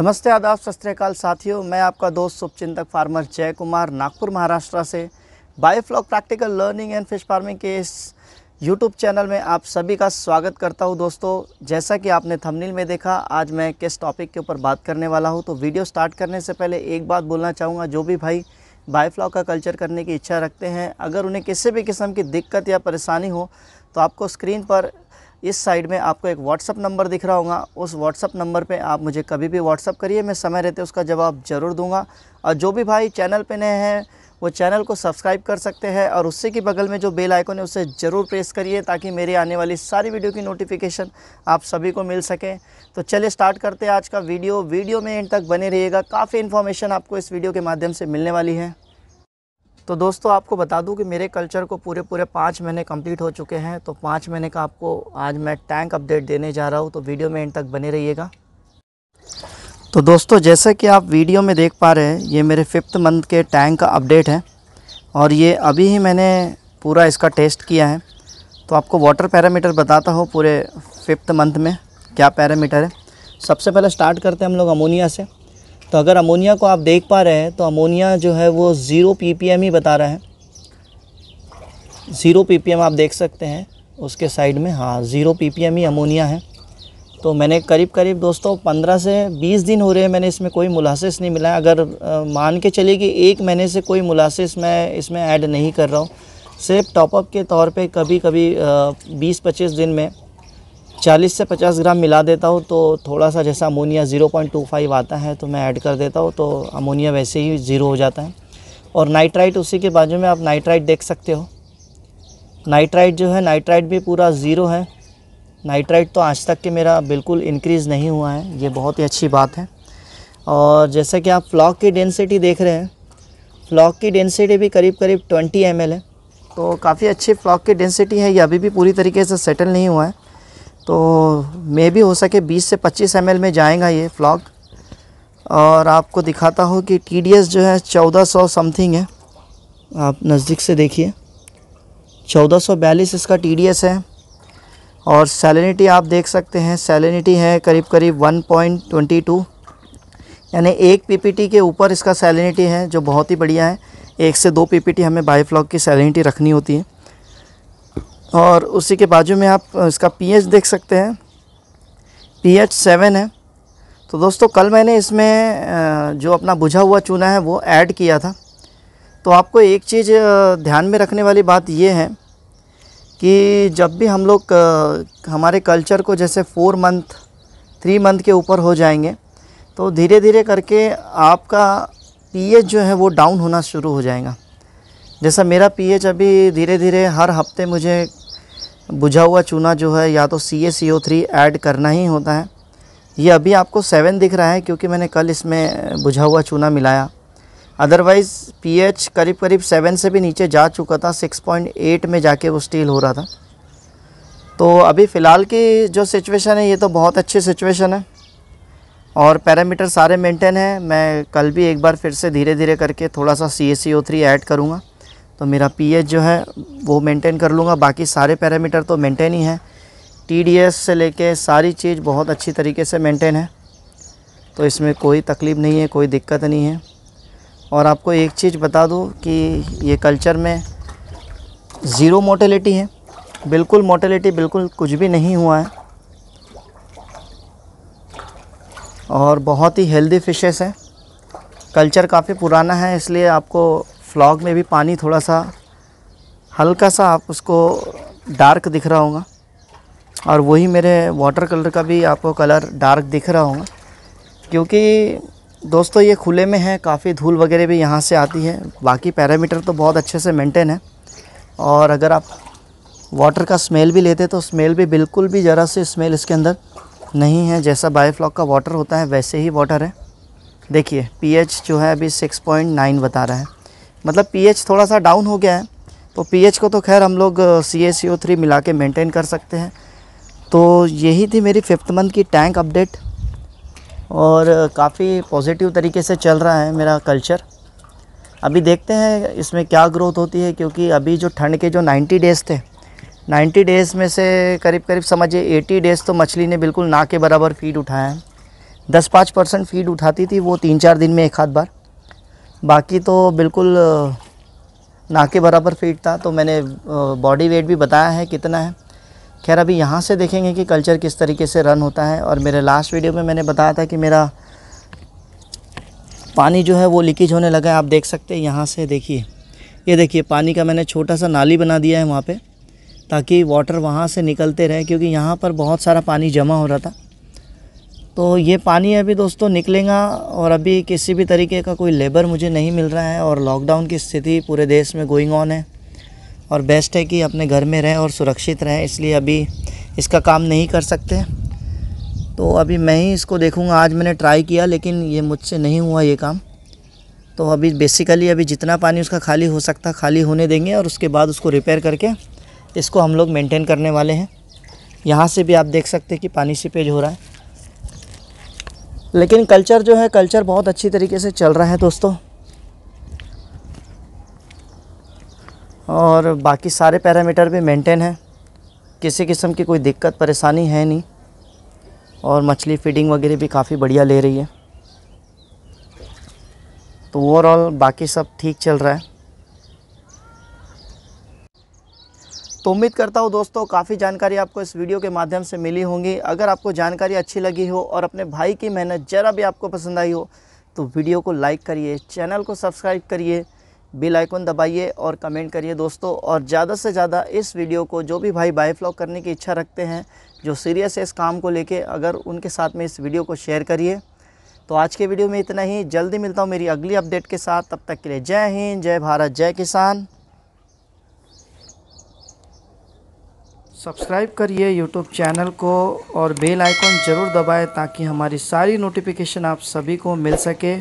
नमस्ते आदाब सत साथियों मैं आपका दोस्त शुभचिंतक फार्मर जय कुमार नागपुर महाराष्ट्र से biofloc practical learning and fish farming के इस यूट्यूब चैनल में आप सभी का स्वागत करता हूं दोस्तों जैसा कि आपने थंबनेल में देखा आज मैं किस टॉपिक के ऊपर बात करने वाला हूं तो वीडियो स्टार्ट करने से पहले एक बात बोलना चाहूँगा जो भी भाई बायोफ्लॉक का कल्चर करने की इच्छा रखते हैं अगर उन्हें किसी भी किस्म की दिक्कत या परेशानी हो तो आपको स्क्रीन पर इस साइड में आपको एक व्हाट्सअप नंबर दिख रहा होगा उस व्हाट्सअप नंबर पे आप मुझे कभी भी व्हाट्सअप करिए मैं समय रहते उसका जवाब ज़रूर दूंगा और जो भी भाई चैनल पे नए हैं वो चैनल को सब्सक्राइब कर सकते हैं और उससे के बगल में जो बेल आइकन है उसे ज़रूर प्रेस करिए ताकि मेरी आने वाली सारी वीडियो की नोटिफिकेशन आप सभी को मिल सके तो चलिए स्टार्ट करते हैं आज का वीडियो वीडियो में एंड तक बने रहिएगा काफ़ी इन्फॉर्मेशन आपको इस वीडियो के माध्यम से मिलने वाली है तो दोस्तों आपको बता दूं कि मेरे कल्चर को पूरे पूरे पाँच महीने कंप्लीट हो चुके हैं तो पाँच महीने का आपको आज मैं टैंक अपडेट देने जा रहा हूं तो वीडियो में इन तक बने रहिएगा तो दोस्तों जैसा कि आप वीडियो में देख पा रहे हैं ये मेरे फिफ्थ मंथ के टैंक का अपडेट है और ये अभी ही मैंने पूरा इसका टेस्ट किया है तो आपको वाटर पैरामीटर बताता हूँ पूरे फिफ्थ मंथ में क्या पैरामीटर है सबसे पहले स्टार्ट करते हैं हम लोग अमोनिया से तो अगर अमोनिया को आप देख पा रहे हैं तो अमोनिया जो है वो ज़ीरो पीपीएम ही बता रहा है ज़ीरो पीपीएम आप देख सकते हैं उसके साइड में हाँ ज़ीरो पीपीएम ही अमोनिया है तो मैंने करीब करीब दोस्तों पंद्रह से बीस दिन हो रहे हैं मैंने इसमें कोई मुलासिस नहीं मिला अगर आ, मान के चलिए कि एक महीने से कोई मुलासिस मैं इसमें ऐड नहीं कर रहा हूँ सिर्फ टॉपअप के तौर पर कभी कभी बीस पच्चीस दिन में 40 से 50 ग्राम मिला देता हूँ तो थोड़ा सा जैसा अमोनिया 0.25 आता है तो मैं ऐड कर देता हूँ तो अमोनिया वैसे ही ज़ीरो हो जाता है और नाइट्राइट उसी के बाजू में आप नाइट्राइट देख सकते हो नाइट्राइट जो है नाइट्राइट भी पूरा ज़ीरो है नाइट्राइट तो आज तक के मेरा बिल्कुल इंक्रीज़ नहीं हुआ है ये बहुत ही अच्छी बात है और जैसे कि आप फ्लॉक की डेंसिटी देख रहे हैं फ्लॉक की डेंसिटी भी करीब करीब 20 एम है तो काफ़ी अच्छी फ्लॉक की डेंसिटी है ये अभी भी पूरी तरीके से सेटल नहीं हुआ है तो मे भी हो सके 20 से 25 एम में जाएगा ये फ्लॉग और आपको दिखाता हूँ कि टी जो है 1400 समथिंग है आप नज़दीक से देखिए चौदह इसका टी है और सैलिनिटी आप देख सकते हैं सैलिनिटी है करीब करीब 1.22 यानी एक पीपीटी के ऊपर इसका सैलिनिटी है जो बहुत ही बढ़िया है एक से दो पीपीटी हमें बाईफ्लॉग की सैलिनिटी रखनी होती है और उसी के बाजू में आप इसका पीएच देख सकते हैं पीएच सेवन है तो दोस्तों कल मैंने इसमें जो अपना बुझा हुआ चूना है वो ऐड किया था तो आपको एक चीज़ ध्यान में रखने वाली बात ये है कि जब भी हम लोग हमारे कल्चर को जैसे फोर मंथ थ्री मंथ के ऊपर हो जाएंगे तो धीरे धीरे करके आपका पीएच जो है वो डाउन होना शुरू हो जाएगा जैसा मेरा पीएच अभी धीरे धीरे हर हफ्ते मुझे बुझा हुआ चूना जो है या तो सी ए सी ओ थ्री ऐड करना ही होता है ये अभी आपको सेवन दिख रहा है क्योंकि मैंने कल इसमें बुझा हुआ चूना मिलाया अदरवाइज़ पीएच करीब करीब सेवन से भी नीचे जा चुका था सिक्स पॉइंट एट में जाके वो स्टील हो रहा था तो अभी फ़िलहाल की जो सिचुएशन है ये तो बहुत अच्छी सिचुएशन है और पैरामीटर सारे मेंटेन हैं मैं कल भी एक बार फिर से धीरे धीरे करके थोड़ा सा सी ए सी ओ थ्री ऐड करूँगा तो मेरा पी जो है वो मेंटेन कर लूँगा बाकी सारे पैरामीटर तो मेंटेन ही हैं टी से लेके सारी चीज़ बहुत अच्छी तरीके से मेंटेन है तो इसमें कोई तकलीफ़ नहीं है कोई दिक्कत नहीं है और आपको एक चीज़ बता दूँ कि ये कल्चर में ज़ीरो मोटेलिटी है बिल्कुल मोटेलिटी बिल्कुल कुछ भी नहीं हुआ है और बहुत ही हेल्दी फ़िशेस हैं कल्चर काफ़ी पुराना है इसलिए आपको फ्लॉग में भी पानी थोड़ा सा हल्का सा आप उसको डार्क दिख रहा होगा और वही मेरे वाटर कलर का भी आपको कलर डार्क दिख रहा होगा क्योंकि दोस्तों ये खुले में है काफ़ी धूल वगैरह भी यहाँ से आती है बाकी पैरामीटर तो बहुत अच्छे से मेंटेन है और अगर आप वाटर का स्मेल भी लेते तो स्मेल भी बिल्कुल भी ज़रा से स्मेल इसके अंदर नहीं है जैसा बायोफ्लॉक का वाटर होता है वैसे ही वाटर है देखिए पीएच जो है अभी 6.9 बता रहा है मतलब पीएच थोड़ा सा डाउन हो गया है तो पीएच को तो खैर हम लोग सी ए सी ओ थ्री मिला के मेनटेन कर सकते हैं तो यही थी मेरी फिफ्थ मंथ की टैंक अपडेट और काफ़ी पॉजिटिव तरीके से चल रहा है मेरा कल्चर अभी देखते हैं इसमें क्या ग्रोथ होती है क्योंकि अभी जो ठंड के जो 90 डेज़ थे 90 डेज़ में से करीब करीब समझिए 80 डेज़ तो मछली ने बिल्कुल ना के बराबर फीड उठाया है दस पाँच परसेंट फीड उठाती थी वो तीन चार दिन में एक आध बार बाकी तो बिल्कुल ना के बराबर फीट था तो मैंने बॉडी वेट भी बताया है कितना है खैर अभी यहाँ से देखेंगे कि कल्चर किस तरीके से रन होता है और मेरे लास्ट वीडियो में मैंने बताया था कि मेरा पानी जो है वो लीकेज होने लगा है आप देख सकते हैं यहाँ से देखिए ये देखिए पानी का मैंने छोटा सा नाली बना दिया है वहाँ पे ताकि वाटर वहाँ से निकलते रहे क्योंकि यहाँ पर बहुत सारा पानी जमा हो रहा था तो ये पानी अभी दोस्तों निकलेगा और अभी किसी भी तरीके का कोई लेबर मुझे नहीं मिल रहा है और लॉकडाउन की स्थिति पूरे देश में गोइंग ऑन है और बेस्ट है कि अपने घर में रहें और सुरक्षित रहें इसलिए अभी इसका काम नहीं कर सकते तो अभी मैं ही इसको देखूँगा आज मैंने ट्राई किया लेकिन ये मुझसे नहीं हुआ ये काम तो अभी बेसिकली अभी जितना पानी उसका खाली हो सकता खाली होने देंगे और उसके बाद उसको रिपेयर करके इसको हम लोग मेंटेन करने वाले हैं यहाँ से भी आप देख सकते हैं कि पानी सीपेज हो रहा है लेकिन कल्चर जो है कल्चर बहुत अच्छी तरीके से चल रहा है दोस्तों और बाकी सारे पैरामीटर भी मेंटेन है किसी किस्म की कोई दिक्कत परेशानी है नहीं और मछली फीडिंग वगैरह भी काफ़ी बढ़िया ले रही है तो ओवरऑल बाकी सब ठीक चल रहा है तो उम्मीद करता हूँ दोस्तों काफ़ी जानकारी आपको इस वीडियो के माध्यम से मिली होंगी अगर आपको जानकारी अच्छी लगी हो और अपने भाई की मेहनत ज़रा भी आपको पसंद आई हो तो वीडियो को लाइक करिए चैनल को सब्सक्राइब करिए बेल आइकन दबाइए और कमेंट करिए दोस्तों और ज़्यादा से ज़्यादा इस वीडियो को जो भी भाई फ्लॉग करने की इच्छा रखते हैं जो सीरियस है इस काम को लेके अगर उनके साथ में इस वीडियो को शेयर करिए तो आज के वीडियो में इतना ही जल्दी मिलता हूँ मेरी अगली अपडेट के साथ तब तक के लिए जय हिंद जय भारत जय किसान सब्सक्राइब करिए यूट्यूब चैनल को और बेल आइकॉन ज़रूर दबाएं ताकि हमारी सारी नोटिफिकेशन आप सभी को मिल सके